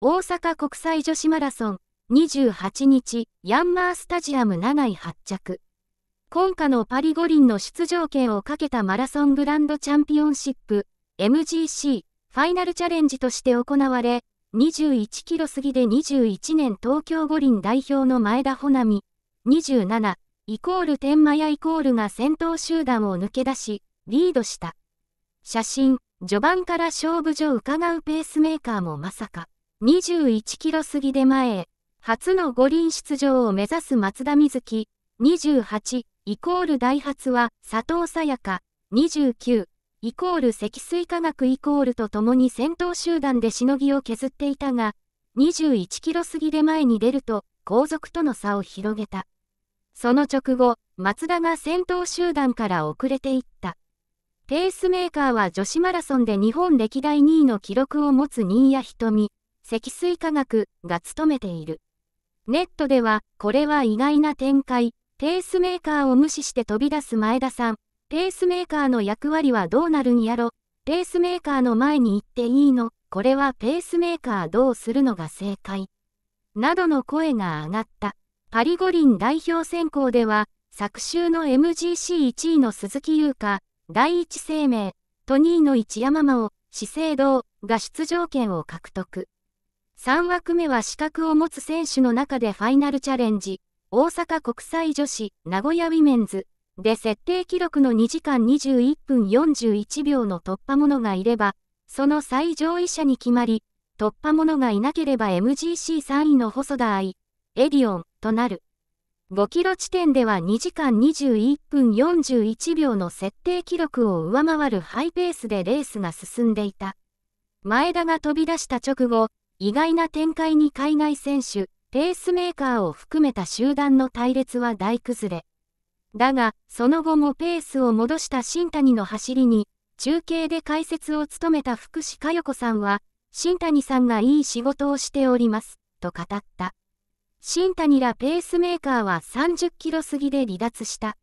大阪国際女子マラソン28日ヤンマースタジアム7位発着。今夏のパリ五輪の出場権をかけたマラソングランドチャンピオンシップ MGC ファイナルチャレンジとして行われ、21キロ過ぎで21年東京五輪代表の前田穂波、27、イコール天満屋イコールが先頭集団を抜け出し、リードした。写真、序盤から勝負所伺うペースメーカーもまさか。21キロ過ぎで前、へ、初の五輪出場を目指す松田瑞希、28、イコールダイハツは佐藤さやか、29、イコール積水化学イコールと共に先頭集団でしのぎを削っていたが、21キロ過ぎで前に出ると、後続との差を広げた。その直後、松田が先頭集団から遅れていった。ペースメーカーは女子マラソンで日本歴代2位の記録を持つ新谷瞳。積水化学が務めている。ネットでは、これは意外な展開、ペースメーカーを無視して飛び出す前田さん、ペースメーカーの役割はどうなるんやろ、ペースメーカーの前に行っていいの、これはペースメーカーどうするのが正解。などの声が上がった。パリ五輪代表選考では、昨週の MGC1 位の鈴木優香、第一生命、と2位の一山真を、資生堂が出場権を獲得。3枠目は資格を持つ選手の中でファイナルチャレンジ、大阪国際女子、名古屋ウィメンズで設定記録の2時間21分41秒の突破者がいれば、その最上位者に決まり、突破者がいなければ MGC3 位の細田愛、エディオンとなる。5キロ地点では2時間21分41秒の設定記録を上回るハイペースでレースが進んでいた。前田が飛び出した直後、意外な展開に海外選手、ペースメーカーを含めた集団の隊列は大崩れ。だが、その後もペースを戻した新谷の走りに、中継で解説を務めた福士加代子さんは、新谷さんがいい仕事をしております、と語った。新谷らペースメーカーは30キロ過ぎで離脱した。